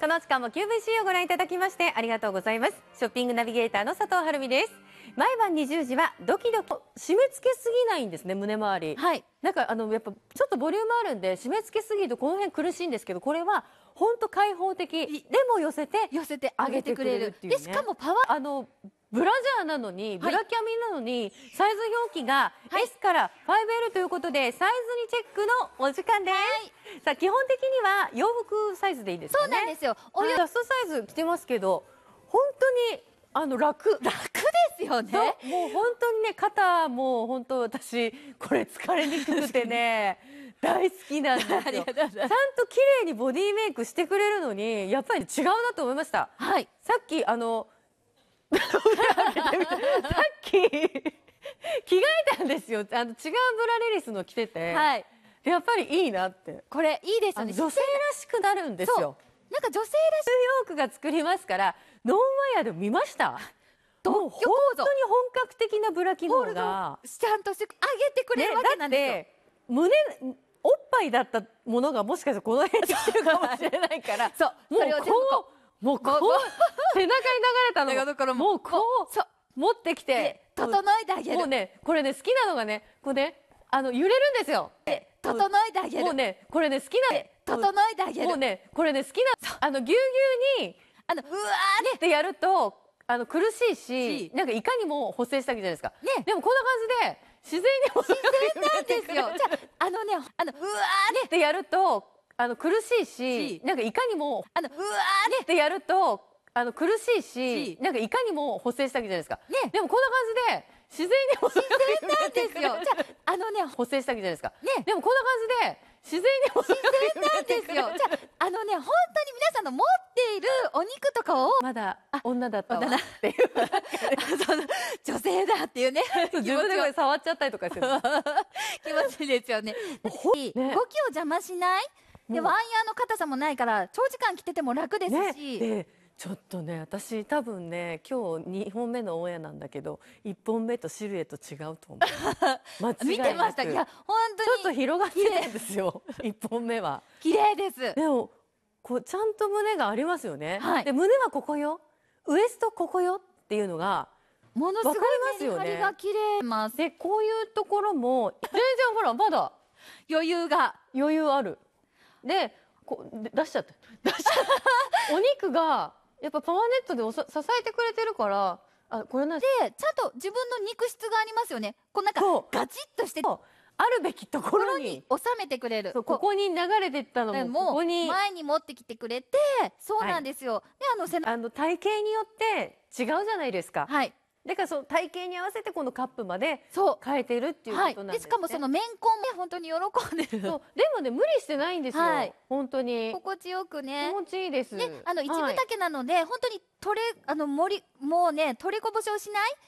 この時間も QVC をご覧いただきましてありがとうございますショッピングナビゲーターの佐藤晴美です毎晩20時はドキドキ締め付けすぎないんですね胸周りはいなんかあのやっぱちょっとボリュームあるんで締め付けすぎるとこの辺苦しいんですけどこれは本当開放的でも寄せて寄せてあげてくれるっていう、ね、でしかもパワーあのブラジャーなのに、ブラキャミなのに、サイズ表記が S から 5L ということで、サイズにチェックのお時間です。さあ、基本的には洋服サイズでいいですね。そうなんですよ。おラストサイズ着てますけど、本当にあの楽楽ですよねもう本当にね肩もう本当私これ疲れにくくてね 大好きなんですよちゃんと綺麗にボディメイクしてくれるのにやっぱり違うなと思いました、はい、さっきあのさっき着替えたんですよあの違うブラレリスの着てて、はい、やっぱりいいなってこれいいですよね女性らしくなるんですよなんか女性らしいニューヨークが作りますからノンワイヤーで見ましたど本当に本格的なブラ機能がちゃんとして上げてくれるわけなんですよ、ね、胸おっぱいだったものがもしかしたらこの辺に来てるかもしれないから そうもうこうもうこう背中に流れたのがだからもうこうそう持ってきて整えてあげるもうねこれね好きなのがねこうねあの揺れるんですよ整えてあげるもうねこれね好きな整えてあげるもうねこれね好きなあのぎゅうぎゅうにあのうわーってやるとあの苦しいしなんかいかにも補正したわけじゃないですか、ね、でもこんな感じで自然に自然なんですよじゃあのねあのうわーってやるとあの苦しいしなんかいかにもあのうわーってやると苦しいしなんかいかにも補正したわけじゃないですか、ね、でもこんな感じで自然に自然なんですよじゃああのね補正したわけじゃないですか、ね、でもこんな感じで自然に自然ないですよじゃああのね本当に皆さんの持っているお肉とかをまだ女だったなっていう女性だっていうね 自分で触っちゃったりとかする 気持ちいいですよね動き、を邪魔しないでワイヤーの硬さもないから長時間着てても楽ですし、ねちょっとね私多分ね今日2本目のオンエアなんだけど1本目とシルエット違うと思う 見てましたいや本当にちょっと広がっていんですよ1本目は綺麗ですでもこうちゃんと胸がありますよね、はい、で胸はここよウエストここよっていうのがものすごいメリハリが切れます、ね、でこういうところも 全然ほらまだ余裕が余裕あるでこう出しちゃって お肉がやっぱパワーネットでおさ支えてくれてるからあこれなでちゃんと自分の肉質がありますよねこうなんかガチッとしてあるべきところこにに収めてくれるここに流れてったのももここに前に持ってきてくれてそうなんですよ、であの背中あの体型によって違うじゃないですかはいだからその体型に合わせてこのカップまで変えてるっていうことなんですね、はい、しかもその面根も本当に喜んでるそうでもね無理してないんですよ、はい、本当に心地よくね気持ちいいですであの一部丈なので、はい、本当に取れあのりもうね取りこぼしをしない